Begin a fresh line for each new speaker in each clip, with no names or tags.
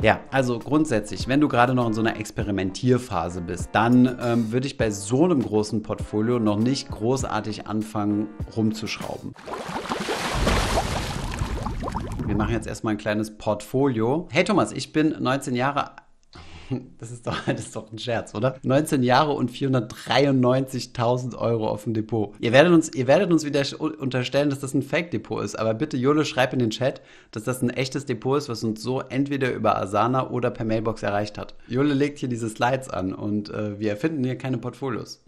Ja, also grundsätzlich, wenn du gerade noch in so einer Experimentierphase bist, dann ähm, würde ich bei so einem großen Portfolio noch nicht großartig anfangen rumzuschrauben. Wir machen jetzt erstmal ein kleines Portfolio. Hey Thomas, ich bin 19 Jahre alt Das ist doch, das ist doch ein Scherz, oder? 19 Jahre und 493.000 Euro auf dem Depot. Ihr werdet uns, ihr werdet uns wieder unterstellen, dass das ein Fake-Depot ist. Aber bitte, Jule, schreib in den Chat, dass das ein echtes Depot ist, was uns so entweder über Asana oder per Mailbox erreicht hat. Jule legt hier diese Slides an und äh, wir erfinden hier keine Portfolios.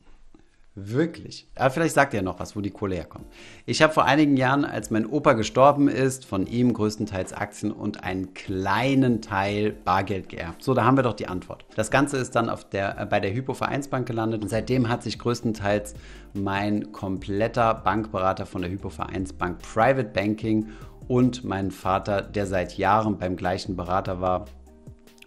Wirklich. Aber vielleicht sagt ihr ja noch was, wo die Kohle herkommt. Ich habe vor einigen Jahren, als mein Opa gestorben ist, von ihm größtenteils Aktien und einen kleinen Teil Bargeld geerbt. So, da haben wir doch die Antwort. Das Ganze ist dann auf der, äh, bei der Hypo Vereinsbank gelandet und seitdem hat sich größtenteils mein kompletter Bankberater von der Hypo Vereinsbank Private Banking und mein Vater, der seit Jahren beim gleichen Berater war,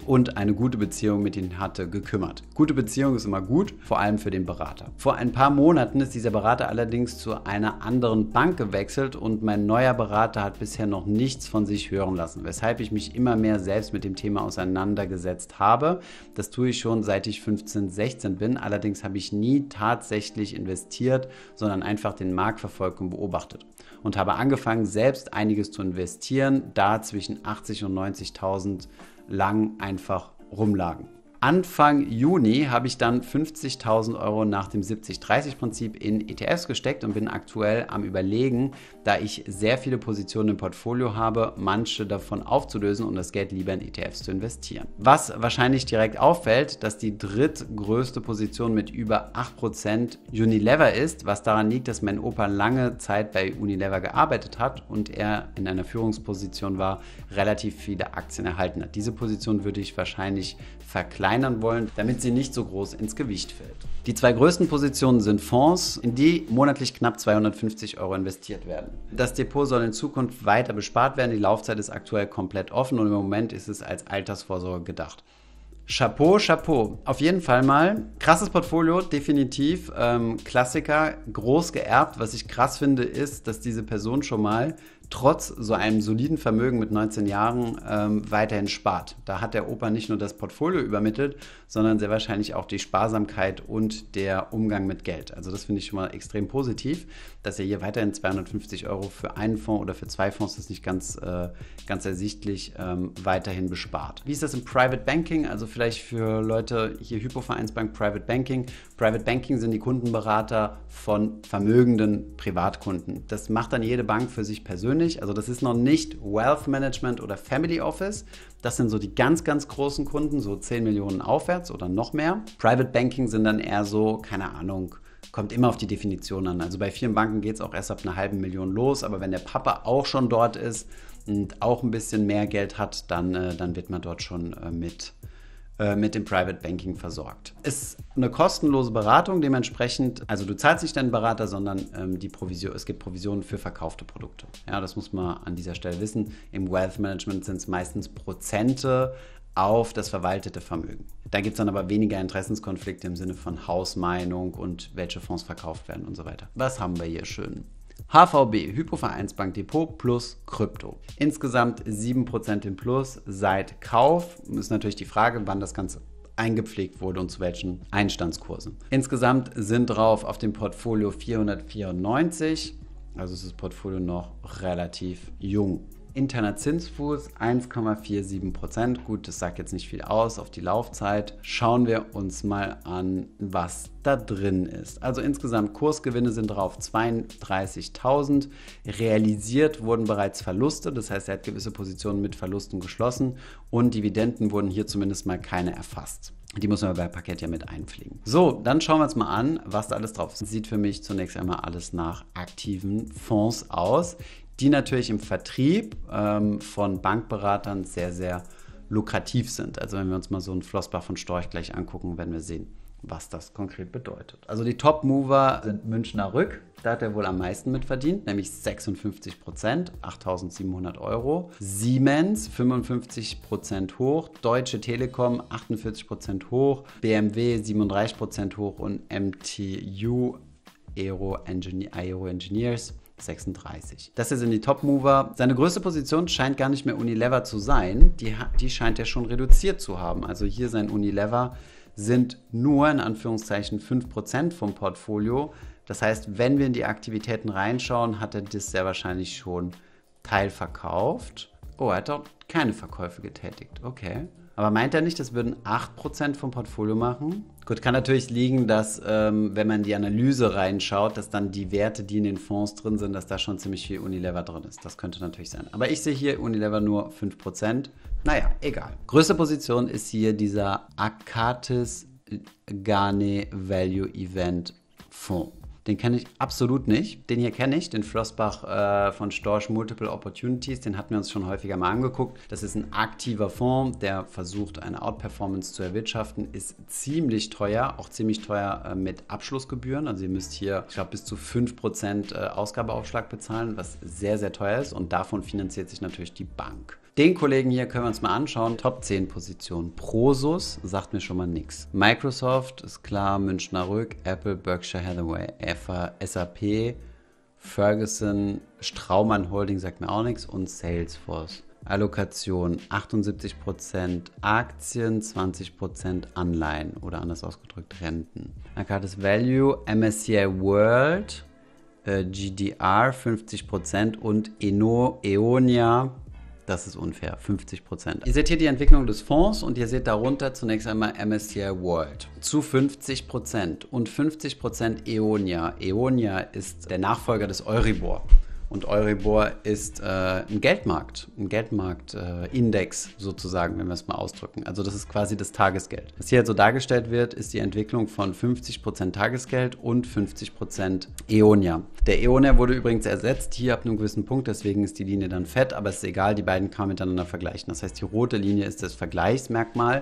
und eine gute Beziehung mit ihnen hatte, gekümmert. Gute Beziehung ist immer gut, vor allem für den Berater. Vor ein paar Monaten ist dieser Berater allerdings zu einer anderen Bank gewechselt und mein neuer Berater hat bisher noch nichts von sich hören lassen, weshalb ich mich immer mehr selbst mit dem Thema auseinandergesetzt habe. Das tue ich schon seit ich 15, 16 bin. Allerdings habe ich nie tatsächlich investiert, sondern einfach den Markt verfolgt und beobachtet und habe angefangen, selbst einiges zu investieren, da zwischen 80 und 90.000 lang einfach rumlagen. Anfang Juni habe ich dann 50.000 Euro nach dem 70-30-Prinzip in ETFs gesteckt und bin aktuell am Überlegen, da ich sehr viele Positionen im Portfolio habe, manche davon aufzulösen und das Geld lieber in ETFs zu investieren. Was wahrscheinlich direkt auffällt, dass die drittgrößte Position mit über 8% Unilever ist, was daran liegt, dass mein Opa lange Zeit bei Unilever gearbeitet hat und er in einer Führungsposition war, relativ viele Aktien erhalten hat. Diese Position würde ich wahrscheinlich verkleinern verkleinern wollen, damit sie nicht so groß ins Gewicht fällt. Die zwei größten Positionen sind Fonds, in die monatlich knapp 250 Euro investiert werden. Das Depot soll in Zukunft weiter bespart werden. Die Laufzeit ist aktuell komplett offen und im Moment ist es als Altersvorsorge gedacht. Chapeau, Chapeau. Auf jeden Fall mal. Krasses Portfolio, definitiv. Ähm, Klassiker, groß geerbt. Was ich krass finde, ist, dass diese Person schon mal trotz so einem soliden Vermögen mit 19 Jahren ähm, weiterhin spart. Da hat der Opa nicht nur das Portfolio übermittelt, sondern sehr wahrscheinlich auch die Sparsamkeit und der Umgang mit Geld. Also das finde ich schon mal extrem positiv, dass er hier weiterhin 250 Euro für einen Fonds oder für zwei Fonds, das ist nicht ganz, äh, ganz ersichtlich, ähm, weiterhin bespart. Wie ist das im Private Banking? Also vielleicht für Leute hier Hypovereinsbank, Private Banking. Private Banking sind die Kundenberater von vermögenden Privatkunden. Das macht dann jede Bank für sich persönlich nicht. Also das ist noch nicht Wealth Management oder Family Office. Das sind so die ganz, ganz großen Kunden, so 10 Millionen aufwärts oder noch mehr. Private Banking sind dann eher so, keine Ahnung, kommt immer auf die Definition an. Also bei vielen Banken geht es auch erst ab einer halben Million los, aber wenn der Papa auch schon dort ist und auch ein bisschen mehr Geld hat, dann, äh, dann wird man dort schon äh, mit äh, mit dem Private Banking versorgt. Ist eine kostenlose Beratung, dementsprechend, also du zahlst nicht deinen Berater, sondern ähm, die Provision, es gibt Provisionen für verkaufte Produkte. Ja, das muss man an dieser Stelle wissen. Im Wealth Management sind es meistens Prozente auf das verwaltete Vermögen. Da gibt es dann aber weniger Interessenskonflikte im Sinne von Hausmeinung und welche Fonds verkauft werden und so weiter. Was haben wir hier schön? HVB, Hypovereinsbank Depot plus Krypto. Insgesamt 7% im Plus seit Kauf. Ist natürlich die Frage, wann das Ganze eingepflegt wurde und zu welchen Einstandskursen. Insgesamt sind drauf auf dem Portfolio 494. Also ist das Portfolio noch relativ jung. Interner Zinsfuß 1,47 Prozent. Gut, das sagt jetzt nicht viel aus auf die Laufzeit. Schauen wir uns mal an, was da drin ist. Also insgesamt Kursgewinne sind drauf 32.000. Realisiert wurden bereits Verluste, das heißt, er hat gewisse Positionen mit Verlusten geschlossen und Dividenden wurden hier zumindest mal keine erfasst. Die muss man bei Paket ja mit einpflegen. So, dann schauen wir uns mal an, was da alles drauf ist. Sieht für mich zunächst einmal alles nach aktiven Fonds aus die natürlich im Vertrieb ähm, von Bankberatern sehr, sehr lukrativ sind. Also wenn wir uns mal so einen Flossbach von Storch gleich angucken, werden wir sehen, was das konkret bedeutet. Also die Top-Mover sind Münchner Rück, da hat er wohl am meisten mitverdient, nämlich 56 Prozent, 8.700 Euro. Siemens 55 Prozent hoch, Deutsche Telekom 48 Prozent hoch, BMW 37 Prozent hoch und MTU Aero, Engineer, Aero Engineers 36. Das hier sind die Top-Mover. Seine größte Position scheint gar nicht mehr Unilever zu sein. Die, die scheint er schon reduziert zu haben. Also hier sein Unilever sind nur in Anführungszeichen 5% vom Portfolio. Das heißt, wenn wir in die Aktivitäten reinschauen, hat er das sehr wahrscheinlich schon teilverkauft. Oh, er hat auch keine Verkäufe getätigt. Okay. Aber meint er nicht, das würden 8% vom Portfolio machen? Gut, kann natürlich liegen, dass, ähm, wenn man in die Analyse reinschaut, dass dann die Werte, die in den Fonds drin sind, dass da schon ziemlich viel Unilever drin ist. Das könnte natürlich sein. Aber ich sehe hier Unilever nur 5%. Naja, egal. Größte Position ist hier dieser Akatis Ghane Value Event Fonds. Den kenne ich absolut nicht. Den hier kenne ich, den Flossbach äh, von Storch Multiple Opportunities. Den hatten wir uns schon häufiger mal angeguckt. Das ist ein aktiver Fonds, der versucht, eine Outperformance zu erwirtschaften. Ist ziemlich teuer, auch ziemlich teuer äh, mit Abschlussgebühren. Also ihr müsst hier, ich glaube, bis zu 5% äh, Ausgabeaufschlag bezahlen, was sehr, sehr teuer ist. Und davon finanziert sich natürlich die Bank. Den Kollegen hier können wir uns mal anschauen. Top 10 Position. Prosus sagt mir schon mal nichts. Microsoft ist klar, Münchner Rück, Apple, Berkshire Hathaway, EFA, SAP, Ferguson, Straumann Holding sagt mir auch nichts und Salesforce. Allokation 78% Aktien, 20% Anleihen oder anders ausgedrückt Renten. Arcadis Value, MSCI World, äh, GDR 50% und Eno, Eonia das ist unfair, 50 Prozent. Ihr seht hier die Entwicklung des Fonds und ihr seht darunter zunächst einmal MSCI World zu 50 Prozent und 50 Prozent Eonia. Eonia ist der Nachfolger des Euribor. Und Euribor ist äh, ein Geldmarkt, ein Geldmarktindex äh, sozusagen, wenn wir es mal ausdrücken. Also das ist quasi das Tagesgeld. Was hier so also dargestellt wird, ist die Entwicklung von 50% Tagesgeld und 50% Eonia. Der Eonia wurde übrigens ersetzt hier ab einem gewissen Punkt, deswegen ist die Linie dann fett, aber es ist egal, die beiden kann man miteinander vergleichen. Das heißt, die rote Linie ist das Vergleichsmerkmal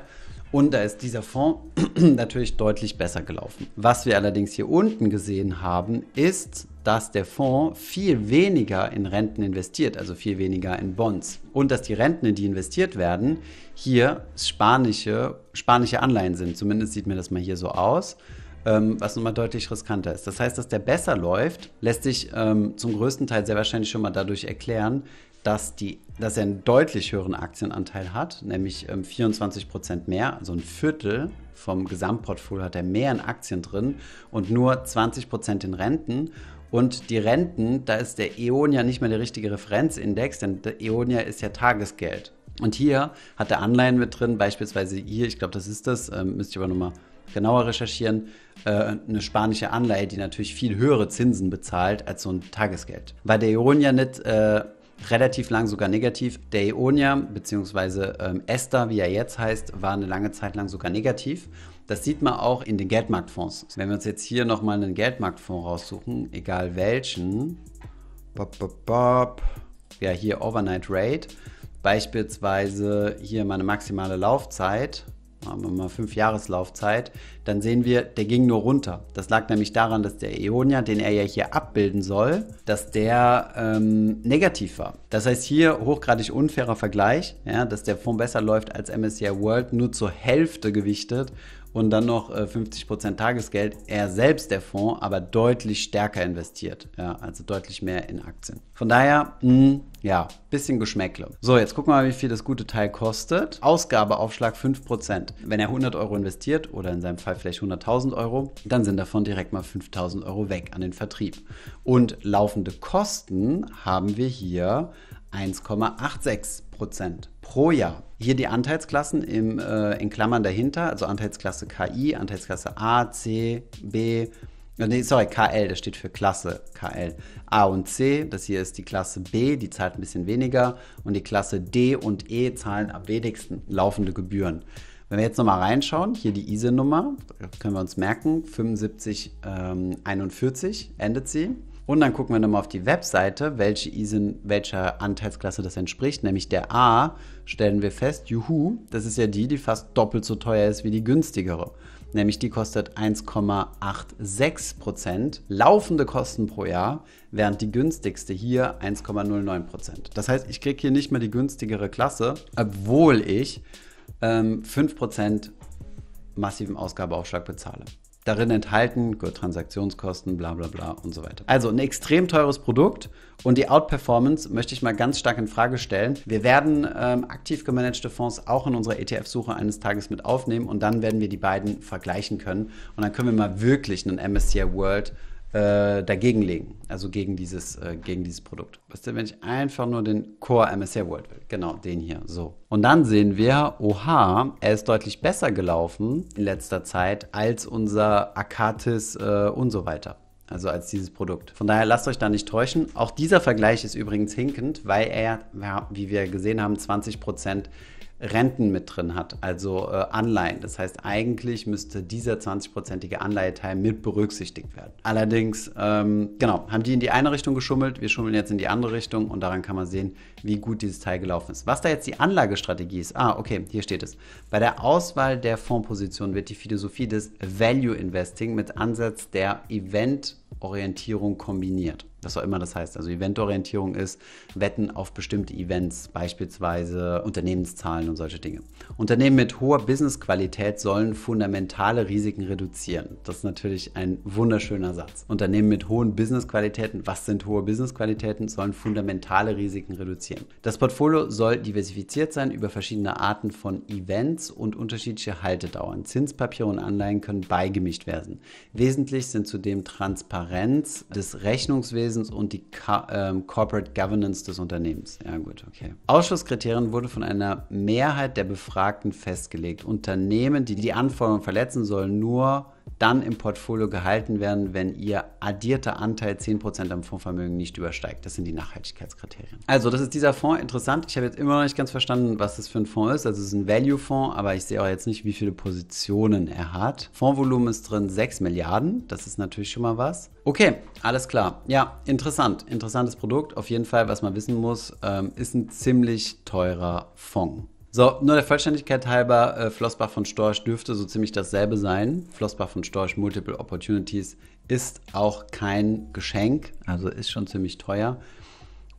und da ist dieser Fonds natürlich deutlich besser gelaufen. Was wir allerdings hier unten gesehen haben, ist, dass der Fonds viel weniger in Renten investiert, also viel weniger in Bonds. Und dass die Renten, die investiert werden, hier spanische, spanische Anleihen sind. Zumindest sieht mir das mal hier so aus ähm, was nun mal deutlich riskanter ist. Das heißt, dass der besser läuft, lässt sich ähm, zum größten Teil sehr wahrscheinlich schon mal dadurch erklären, dass, die, dass er einen deutlich höheren Aktienanteil hat, nämlich ähm, 24 Prozent mehr, also ein Viertel vom Gesamtportfolio hat er mehr in Aktien drin und nur 20 Prozent in Renten. Und die Renten, da ist der Eonia nicht mehr der richtige Referenzindex, denn der Eonia ist ja Tagesgeld. Und hier hat er Anleihen mit drin, beispielsweise hier, ich glaube, das ist das, ähm, müsste ich aber nochmal genauer recherchieren, äh, eine spanische Anleihe, die natürlich viel höhere Zinsen bezahlt als so ein Tagesgeld. Weil der Eonia nicht äh, relativ lang sogar negativ. Deonia, beziehungsweise ähm, Esther, wie er jetzt heißt, war eine lange Zeit lang sogar negativ. Das sieht man auch in den Geldmarktfonds. Wenn wir uns jetzt hier nochmal einen Geldmarktfonds raussuchen, egal welchen, bop, bop, bop. ja, hier Overnight Rate, beispielsweise hier meine maximale Laufzeit machen wir mal fünf Jahreslaufzeit, dann sehen wir, der ging nur runter. Das lag nämlich daran, dass der Ionia, den er ja hier abbilden soll, dass der ähm, negativ war. Das heißt hier hochgradig unfairer Vergleich, ja, dass der Fonds besser läuft als MSCI World, nur zur Hälfte gewichtet und dann noch 50% äh, Tagesgeld, er selbst der Fonds, aber deutlich stärker investiert. Ja, also deutlich mehr in Aktien. Von daher, mh, hm, ja, bisschen Geschmäckle. So, jetzt gucken wir mal, wie viel das gute Teil kostet. Ausgabeaufschlag 5%. Wenn er 100 Euro investiert oder in seinem Fall vielleicht 100.000 Euro, dann sind davon direkt mal 5.000 Euro weg an den Vertrieb. Und laufende Kosten haben wir hier 1,86 Prozent pro Jahr. Hier die Anteilsklassen im, äh, in Klammern dahinter, also Anteilsklasse KI, Anteilsklasse A, C, B, äh, nee, sorry, KL, das steht für Klasse, KL. A und C, das hier ist die Klasse B, die zahlt ein bisschen weniger und die Klasse D und E zahlen am wenigsten laufende Gebühren. Wenn wir jetzt nochmal reinschauen, hier die ISE-Nummer, können wir uns merken, 7541 ähm, endet sie. Und dann gucken wir nochmal auf die Webseite, welche ISIN welcher Anteilsklasse das entspricht, nämlich der A, stellen wir fest, juhu, das ist ja die, die fast doppelt so teuer ist wie die günstigere. Nämlich die kostet 1,86% laufende Kosten pro Jahr, während die günstigste hier 1,09%. Das heißt, ich kriege hier nicht mehr die günstigere Klasse, obwohl ich ähm, 5% massiven Ausgabeaufschlag bezahle darin enthalten, gut, Transaktionskosten, bla bla bla und so weiter. Also ein extrem teures Produkt und die Outperformance möchte ich mal ganz stark in Frage stellen. Wir werden ähm, aktiv gemanagte Fonds auch in unserer ETF-Suche eines Tages mit aufnehmen und dann werden wir die beiden vergleichen können und dann können wir mal wirklich einen MSCI World äh, dagegen legen, also gegen dieses, äh, gegen dieses Produkt. Was denn, wenn ich einfach nur den Core MSCI World will, genau, den hier, so. Und dann sehen wir, oha, er ist deutlich besser gelaufen in letzter Zeit als unser Akatis äh, und so weiter. Also als dieses Produkt. Von daher lasst euch da nicht täuschen. Auch dieser Vergleich ist übrigens hinkend, weil er, ja, wie wir gesehen haben, 20% Renten mit drin hat, also äh, Anleihen. Das heißt, eigentlich müsste dieser 20-prozentige Anleiheteil mit berücksichtigt werden. Allerdings, ähm, genau, haben die in die eine Richtung geschummelt, wir schummeln jetzt in die andere Richtung und daran kann man sehen, wie gut dieses Teil gelaufen ist. Was da jetzt die Anlagestrategie ist, ah, okay, hier steht es. Bei der Auswahl der Fondsposition wird die Philosophie des Value Investing mit Ansatz der Event-Orientierung kombiniert was auch immer das heißt. Also Eventorientierung ist Wetten auf bestimmte Events, beispielsweise Unternehmenszahlen und solche Dinge. Unternehmen mit hoher Businessqualität sollen fundamentale Risiken reduzieren. Das ist natürlich ein wunderschöner Satz. Unternehmen mit hohen Businessqualitäten, was sind hohe Businessqualitäten, sollen fundamentale Risiken reduzieren. Das Portfolio soll diversifiziert sein über verschiedene Arten von Events und unterschiedliche Haltedauern. Zinspapiere und Anleihen können beigemischt werden. Wesentlich sind zudem Transparenz des Rechnungswesens Finanzwesens und die Ka ähm, Corporate Governance des Unternehmens. Ja, gut, okay. Ausschlusskriterien wurde von einer Mehrheit der Befragten festgelegt. Unternehmen, die die Anforderungen verletzen, sollen nur dann im Portfolio gehalten werden, wenn ihr addierter Anteil 10% am Fondsvermögen nicht übersteigt. Das sind die Nachhaltigkeitskriterien. Also, das ist dieser Fonds interessant. Ich habe jetzt immer noch nicht ganz verstanden, was das für ein Fonds ist. Also, es ist ein Value-Fonds, aber ich sehe auch jetzt nicht, wie viele Positionen er hat. Fondsvolumen ist drin 6 Milliarden. Das ist natürlich schon mal was. Okay, alles klar. Ja, interessant. Interessantes Produkt. Auf jeden Fall, was man wissen muss, ähm, ist ein ziemlich teurer Fonds. So, nur der Vollständigkeit halber, äh, Flossbach von Storch dürfte so ziemlich dasselbe sein. Flossbach von Storch Multiple Opportunities ist auch kein Geschenk, also ist schon ziemlich teuer.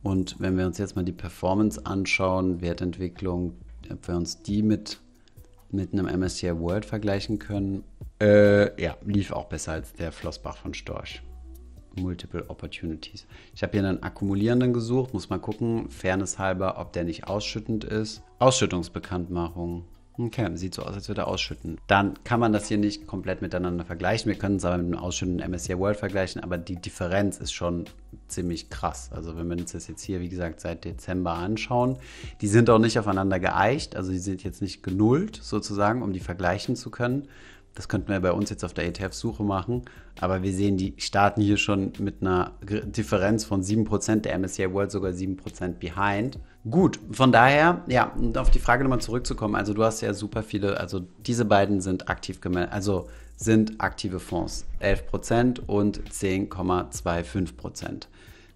Und wenn wir uns jetzt mal die Performance anschauen, Wertentwicklung, ob wir uns die mit, mit einem MSCI World vergleichen können, äh, ja, lief auch besser als der Flossbach von Storch. Multiple Opportunities. Ich habe hier einen akkumulierenden gesucht, muss mal gucken, fairness halber, ob der nicht ausschüttend ist. Ausschüttungsbekanntmachung. Okay, hm, sieht so aus, als würde er ausschütten. Dann kann man das hier nicht komplett miteinander vergleichen. Wir können es aber mit einem ausschüttenden MSCI World vergleichen, aber die Differenz ist schon ziemlich krass. Also wenn wir uns das jetzt hier, wie gesagt, seit Dezember anschauen, die sind auch nicht aufeinander geeicht, also die sind jetzt nicht genullt sozusagen, um die vergleichen zu können. Das könnten wir bei uns jetzt auf der ETF-Suche machen. Aber wir sehen, die starten hier schon mit einer Differenz von 7%, der MSCI World sogar 7% behind. Gut, von daher, ja, und auf die Frage nochmal zurückzukommen. Also du hast ja super viele, also diese beiden sind aktiv gemeldet, also sind aktive Fonds. 11% und 10,25%.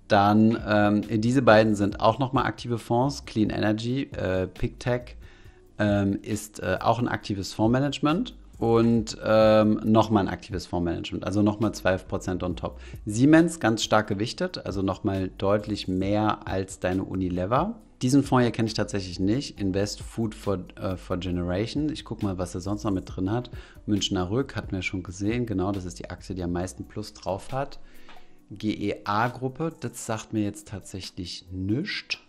Dann ähm, diese beiden sind auch nochmal aktive Fonds. Clean Energy, äh, PicTech ähm, ist äh, auch ein aktives Fondsmanagement und ähm, nochmal ein aktives Fondsmanagement, also nochmal 12% on top. Siemens ganz stark gewichtet, also nochmal deutlich mehr als deine Unilever. Diesen Fonds hier kenne ich tatsächlich nicht. Invest Food for, äh, for Generation. Ich gucke mal, was er sonst noch mit drin hat. Münchner Rück hatten wir schon gesehen. Genau, das ist die Aktie, die am meisten Plus drauf hat. GEA-Gruppe, das sagt mir jetzt tatsächlich nichts.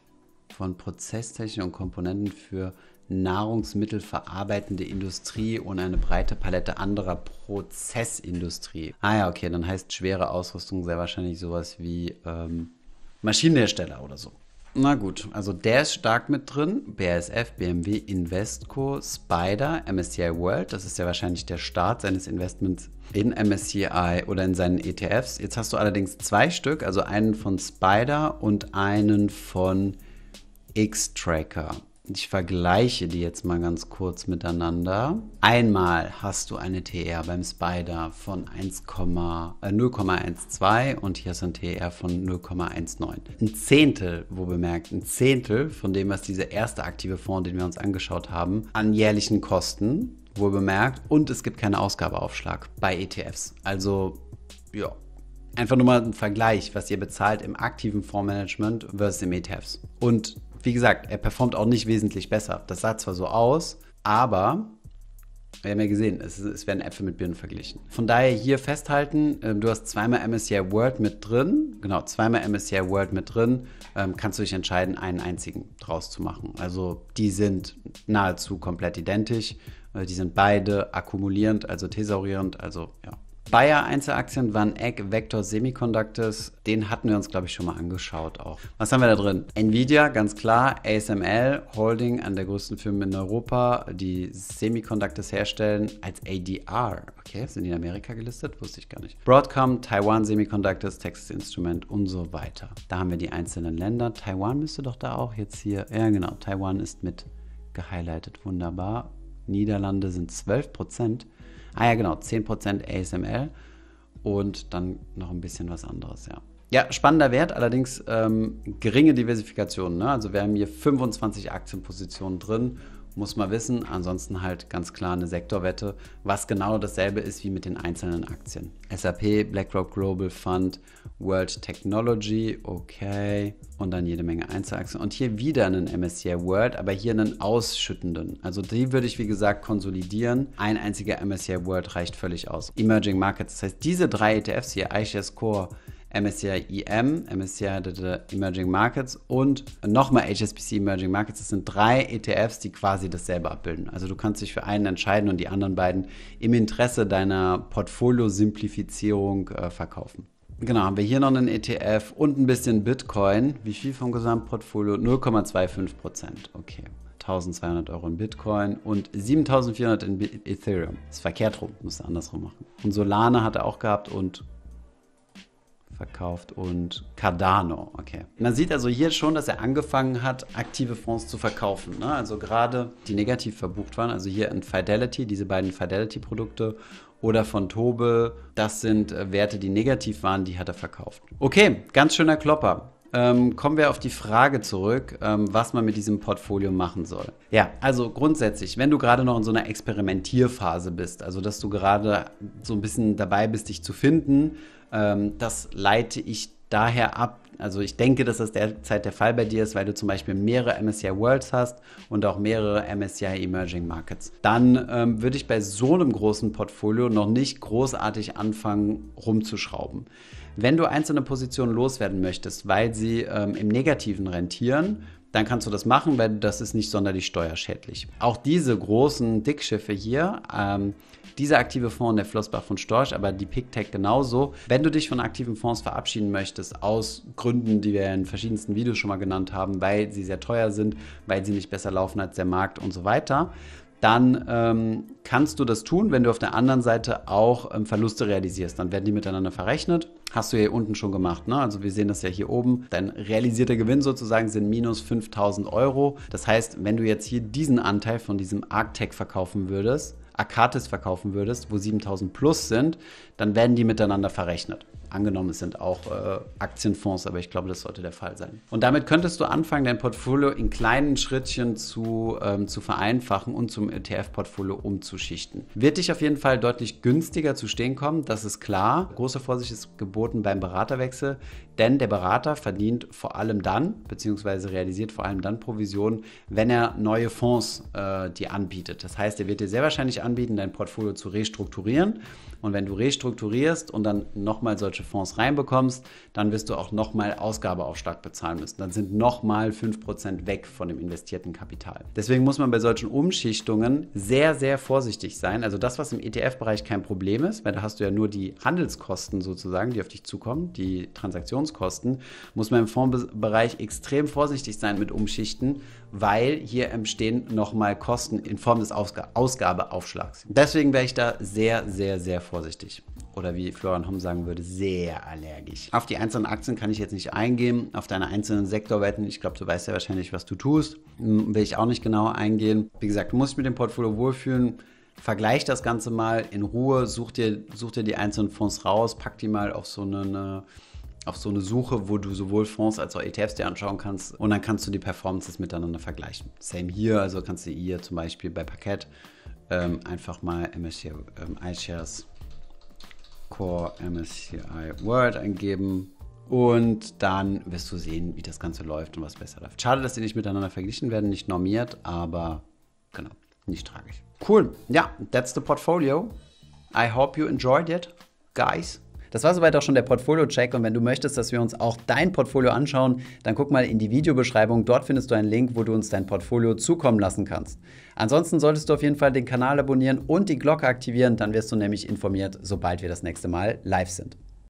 Von Prozesstechnik und Komponenten für Nahrungsmittelverarbeitende Industrie und eine breite Palette anderer Prozessindustrie. Ah ja, okay, dann heißt schwere Ausrüstung sehr wahrscheinlich sowas wie ähm, Maschinenhersteller oder so. Na gut, also der ist stark mit drin. BASF, BMW, Investco, Spider, MSCI World. Das ist ja wahrscheinlich der Start seines Investments in MSCI oder in seinen ETFs. Jetzt hast du allerdings zwei Stück, also einen von Spider und einen von X-Tracker. Ich vergleiche die jetzt mal ganz kurz miteinander. Einmal hast du eine TR beim Spider von 0,12 äh, und hier ist ein TR von 0,19. Ein Zehntel, wo bemerkt, ein Zehntel von dem, was dieser erste aktive Fonds, den wir uns angeschaut haben, an jährlichen Kosten, wohl bemerkt, und es gibt keinen Ausgabeaufschlag bei ETFs. Also, ja, einfach nur mal ein Vergleich, was ihr bezahlt im aktiven Fondsmanagement versus im ETFs. Und wie gesagt, er performt auch nicht wesentlich besser. Das sah zwar so aus, aber wir haben ja gesehen, es, es werden Äpfel mit Birnen verglichen. Von daher hier festhalten, ähm, du hast zweimal MSCI World mit drin, genau, zweimal MSCI World mit drin, ähm, kannst du dich entscheiden, einen einzigen draus zu machen. Also die sind nahezu komplett identisch, äh, die sind beide akkumulierend, also thesaurierend, also ja, Bayer Einzelaktien, Van Eck, Vector Semiconductors, den hatten wir uns, glaube ich, schon mal angeschaut auch. Was haben wir da drin? Nvidia, ganz klar, ASML, Holding, an der größten Firmen in Europa, die Semiconductors herstellen, als ADR. Okay, sind die in Amerika gelistet? Wusste ich gar nicht. Broadcom, Taiwan Semiconductors, Texas Instrument und so weiter. Da haben wir die einzelnen Länder. Taiwan müsste doch da auch jetzt hier. Ja, genau. Taiwan ist mit gehighlightet. Wunderbar. Niederlande sind 12 Ah ja, genau, 10% ASML und dann noch ein bisschen was anderes, ja. Ja, spannender Wert, allerdings ähm, geringe Diversifikation. Ne? Also wir haben hier 25 Aktienpositionen drin muss man wissen. Ansonsten halt ganz klar eine Sektorwette, was genau dasselbe ist wie mit den einzelnen Aktien. SAP, BlackRock Global Fund, World Technology, okay. Und dann jede Menge Einzelaktien. Und hier wieder einen MSCI World, aber hier einen ausschüttenden. Also die würde ich, wie gesagt, konsolidieren. Ein einziger MSCI World reicht völlig aus. Emerging Markets, das heißt, diese drei ETFs hier, iShares Core, MSCI EM, MSCI Emerging Markets und nochmal HSBC Emerging Markets. Das sind drei ETFs, die quasi dasselbe abbilden. Also du kannst dich für einen entscheiden und die anderen beiden im Interesse deiner Portfoliosimplifizierung äh, verkaufen. Genau, haben wir hier noch einen ETF und ein bisschen Bitcoin. Wie viel vom Gesamtportfolio? 0,25 Prozent. Okay. 1200 Euro in Bitcoin und 7400 in Ethereum. Ist verkehrt rum, musst du andersrum machen. Und Solana hat er auch gehabt und verkauft und Cardano, okay. Man sieht also hier schon, dass er angefangen hat, aktive Fonds zu verkaufen. Ne? Also gerade die negativ verbucht waren, also hier in Fidelity, diese beiden Fidelity-Produkte oder von Tobel, das sind äh, Werte, die negativ waren, die hat er verkauft. Okay, ganz schöner Klopper. Ähm, kommen wir auf die Frage zurück, ähm, was man mit diesem Portfolio machen soll. Ja, also grundsätzlich, wenn du gerade noch in so einer Experimentierphase bist, also dass du gerade so ein bisschen dabei bist, dich zu finden, ähm, das leite ich daher ab. Also ich denke, dass das derzeit der Fall bei dir ist, weil du zum Beispiel mehrere MSCI Worlds hast und auch mehrere MSCI Emerging Markets. Dann ähm, würde ich bei so einem großen Portfolio noch nicht großartig anfangen rumzuschrauben. Wenn du einzelne Positionen loswerden möchtest, weil sie ähm, im Negativen rentieren, dann kannst du das machen, weil das ist nicht sonderlich steuerschädlich. Auch diese großen Dickschiffe hier, ähm, dieser aktive Fonds der Flossbach von Storch, aber die PicTech genauso. Wenn du dich von aktiven Fonds verabschieden möchtest, aus Gründen, die wir in verschiedensten Videos schon mal genannt haben, weil sie sehr teuer sind, weil sie nicht besser laufen als der Markt und so weiter, dann ähm, kannst du das tun, wenn du auf der anderen Seite auch ähm, Verluste realisierst. Dann werden die miteinander verrechnet. Hast du hier unten schon gemacht. Ne? Also wir sehen das ja hier oben. Dein realisierter Gewinn sozusagen sind minus 5000 Euro. Das heißt, wenn du jetzt hier diesen Anteil von diesem Arctech verkaufen würdest, Akatis verkaufen würdest, wo 7000 plus sind, dann werden die miteinander verrechnet. Angenommen, es sind auch äh, Aktienfonds, aber ich glaube, das sollte der Fall sein. Und damit könntest du anfangen, dein Portfolio in kleinen Schrittchen zu, ähm, zu vereinfachen und zum ETF-Portfolio umzuschichten. Wird dich auf jeden Fall deutlich günstiger zu stehen kommen, das ist klar. Große Vorsicht ist geboten beim Beraterwechsel, denn der Berater verdient vor allem dann, beziehungsweise realisiert vor allem dann Provisionen, wenn er neue Fonds äh, dir anbietet. Das heißt, er wird dir sehr wahrscheinlich anbieten, dein Portfolio zu restrukturieren und wenn du restrukturierst und dann nochmal solche Fonds reinbekommst, dann wirst du auch nochmal Ausgabeaufschlag bezahlen müssen. Dann sind nochmal 5% weg von dem investierten Kapital. Deswegen muss man bei solchen Umschichtungen sehr, sehr vorsichtig sein. Also das, was im ETF-Bereich kein Problem ist, weil da hast du ja nur die Handelskosten sozusagen, die auf dich zukommen, die Transaktionskosten, muss man im Fondsbereich extrem vorsichtig sein mit Umschichten, weil hier entstehen nochmal Kosten in Form des Ausgabeaufschlags. Deswegen wäre ich da sehr, sehr, sehr vorsichtig. Oder wie Florian Homm sagen würde, sehr allergisch. Auf die einzelnen Aktien kann ich jetzt nicht eingehen, auf deine einzelnen Sektorwetten, ich glaube, du weißt ja wahrscheinlich, was du tust, hm, will ich auch nicht genau eingehen. Wie gesagt, du musst dich mit dem Portfolio wohlfühlen. Vergleich das Ganze mal in Ruhe, such dir, such dir die einzelnen Fonds raus, pack die mal auf so eine, auf so eine Suche, wo du sowohl Fonds als auch ETFs dir anschauen kannst und dann kannst du die Performances miteinander vergleichen. Same hier, also kannst du hier zum Beispiel bei Parkett ähm, einfach mal MSCI ähm, iShares Core MSCI World eingeben und dann wirst du sehen, wie das Ganze läuft und was besser läuft. Schade, dass die nicht miteinander verglichen werden, nicht normiert, aber genau, nicht tragisch. Cool. Ja, that's the portfolio. I hope you enjoyed it, guys. Das war soweit auch schon der Portfolio-Check und wenn du möchtest, dass wir uns auch dein Portfolio anschauen, dann guck mal in die Videobeschreibung. Dort findest du einen Link, wo du uns dein Portfolio zukommen lassen kannst. Ansonsten solltest du auf jeden Fall den Kanal abonnieren und die Glocke aktivieren, dann wirst du nämlich informiert, sobald wir das nächste Mal live sind.